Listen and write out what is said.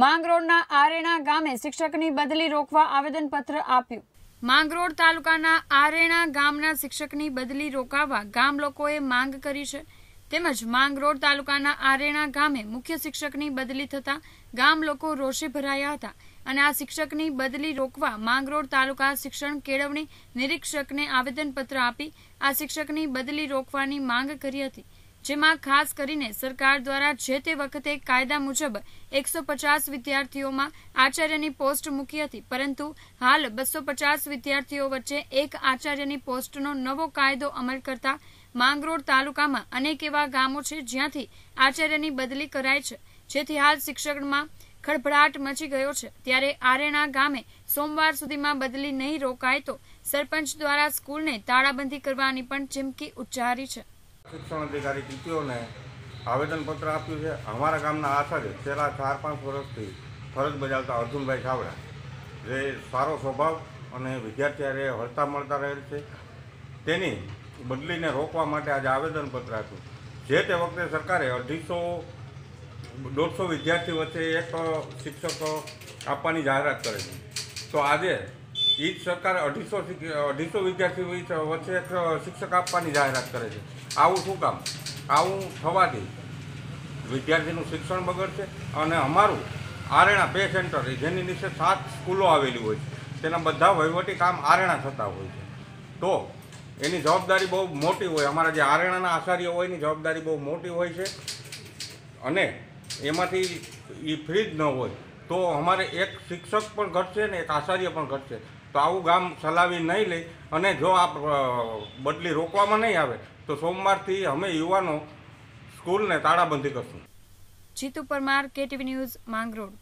માંગરોળના આરેણા ગામે શિક્ષકની બદલી રોકવા આવેદનપત્ર આપ્યું માંગરોળ તાલુકાના આરેણા ગામના શિક્ષકની બદલી રોકાવવા ગામ લોકોએ માંગ કરી છે તેમજ માંગરોળ તાલુકાના આરેણા ગામે મુખ્ય શિક્ષકની બદલી થતા ગામ લોકો રોષે ભરાયા હતા અને આ શિક્ષકની બદલી રોકવા માંગરોળ તાલુકા શિક્ષણ કેળવણી નિરીક્ષકને આવેદનપત્ર આપી આ શિક્ષકની બદલી રોકવાની માંગ કરી હતી જેમાં ખાસ કરીને સરકાર દ્વારા જે તે વખતે કાયદા મુજબ એકસો પચાસ વિદ્યાર્થીઓમાં આચાર્યની પોસ્ટ મૂકી હતી પરંતુ હાલ બસો પચાસ વિદ્યાર્થીઓ વચ્ચે એક આચાર્યની પોસ્ટનો નવો કાયદો અમલ કરતા માંગરોળ તાલુકામાં અનેક એવા ગામો છે જ્યાંથી આચાર્યની બદલી કરાય છે જેથી હાલ શિક્ષણમાં ખળભળાટ મચી ગયો છે ત્યારે આરેણા ગામે સોમવાર સુધીમાં બદલી નહીં રોકાય તો સરપંચ દ્વારા સ્કૂલને તાળાબંધી કરવાની પણ ચીમકી ઉચ્ચારી છે શિક્ષણ અધિકારી ટીટીઓને આવેદનપત્ર આપ્યું છે અમારા ગામના આચાર્ય છેલ્લા ચાર પાંચ વર્ષથી ફરજ બજાવતા અર્જુનભાઈ છાવડા જે સારો સ્વભાવ અને વિદ્યાર્થીઓને હળતા મળતા રહેલ છે તેની બદલીને રોકવા માટે આજે આવેદનપત્ર આપ્યું જે તે વખતે સરકારે અઢીસો દોઢસો વિદ્યાર્થી વચ્ચે એક શિક્ષકો આપવાની જાહેરાત કરેલી તો આજે એ જ સરકાર અઢીસો અઢીસો વિદ્યાર્થીઓ વચ્ચે શિક્ષક આપવાની જાહેરાત કરે છે આવું શું કામ આવું થવાથી વિદ્યાર્થીનું શિક્ષણ બગડશે અને અમારું આરેણા પે સેન્ટર જેની નીચે સાત સ્કૂલો આવેલી હોય છે તેના બધા વહીવટી કામ આરેણા થતા હોય છે તો એની જવાબદારી બહુ મોટી હોય અમારા જે આરેણાના આચાર્ય હોય એની જવાબદારી બહુ મોટી હોય છે અને એમાંથી એ ફ્રી જ ન હોય તો અમારે એક શિક્ષક પણ ઘટશે ને એક આચાર્ય પણ ઘટશે તો આવું ગામ ચલાવી નહીં લે અને જો આ બદલી રોકવામાં નહીં આવે તો સોમવારથી અમે યુવાનો સ્કૂલને તાળાબંધી કરશું જીતુ પરમાર કેટીવી ન્યૂઝ માંગરોળ